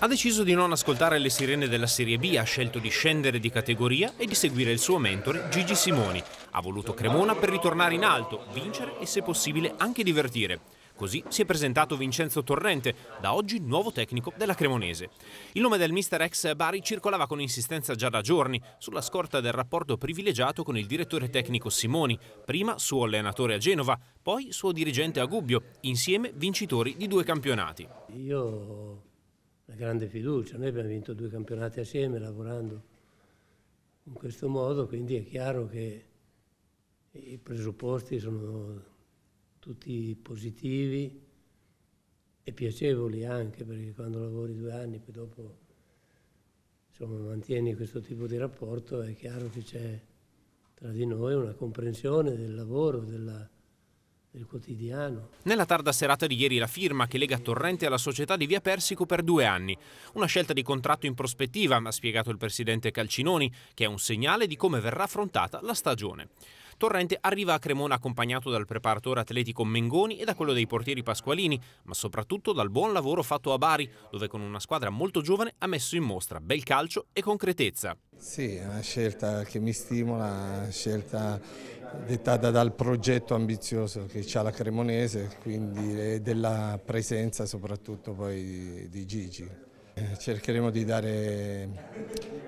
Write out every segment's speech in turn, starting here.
Ha deciso di non ascoltare le sirene della Serie B, ha scelto di scendere di categoria e di seguire il suo mentore Gigi Simoni. Ha voluto Cremona per ritornare in alto, vincere e se possibile anche divertire. Così si è presentato Vincenzo Torrente, da oggi nuovo tecnico della Cremonese. Il nome del mister ex Bari circolava con insistenza già da giorni, sulla scorta del rapporto privilegiato con il direttore tecnico Simoni, prima suo allenatore a Genova, poi suo dirigente a Gubbio, insieme vincitori di due campionati. Io una grande fiducia. Noi abbiamo vinto due campionati assieme lavorando in questo modo, quindi è chiaro che i presupposti sono tutti positivi e piacevoli anche, perché quando lavori due anni poi dopo insomma, mantieni questo tipo di rapporto è chiaro che c'è tra di noi una comprensione del lavoro, della del quotidiano. Nella tarda serata di ieri la firma che lega Torrente alla società di Via Persico per due anni. Una scelta di contratto in prospettiva, ha spiegato il presidente Calcinoni, che è un segnale di come verrà affrontata la stagione. Torrente arriva a Cremona accompagnato dal preparatore atletico Mengoni e da quello dei portieri Pasqualini, ma soprattutto dal buon lavoro fatto a Bari, dove con una squadra molto giovane ha messo in mostra bel calcio e concretezza. Sì, è una scelta che mi stimola, una scelta dettata dal progetto ambizioso che ha la Cremonese, quindi della presenza soprattutto poi di Gigi. Eh, cercheremo di dare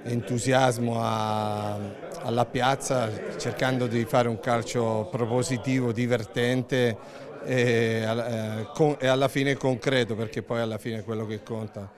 entusiasmo a, alla piazza cercando di fare un calcio propositivo, divertente eh, e alla fine concreto perché poi alla fine è quello che conta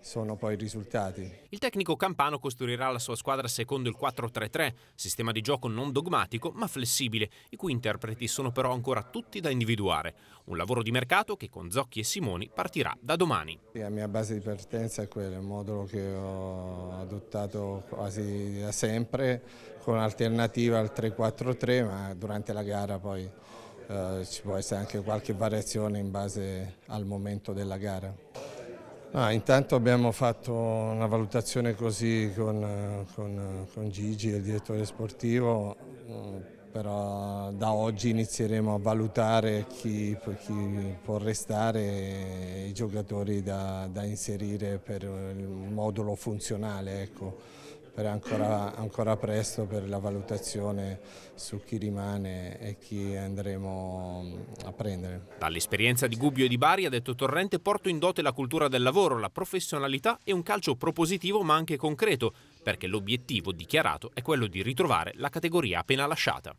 sono poi i risultati. Il tecnico Campano costruirà la sua squadra secondo il 4-3-3, sistema di gioco non dogmatico ma flessibile, i cui interpreti sono però ancora tutti da individuare. Un lavoro di mercato che con Zocchi e Simoni partirà da domani. La mia base di partenza è quella, il modulo che ho adottato quasi da sempre, con alternativa al 3-4-3, ma durante la gara poi eh, ci può essere anche qualche variazione in base al momento della gara. Ah, intanto abbiamo fatto una valutazione così con, con, con, Gigi, il direttore sportivo, mm, però da oggi inizieremo a valutare chi, chi può restare i giocatori da, da, inserire per il modulo funzionale. Ecco era ancora, ancora presto per la valutazione su chi rimane e chi andremo mm, a prendere. Dall'esperienza di Gubbio e di Bari, ha detto Torrente, porto in dote la cultura del lavoro, la professionalità e un calcio propositivo ma anche concreto, perché l'obiettivo dichiarato è quello di ritrovare la categoria appena lasciata.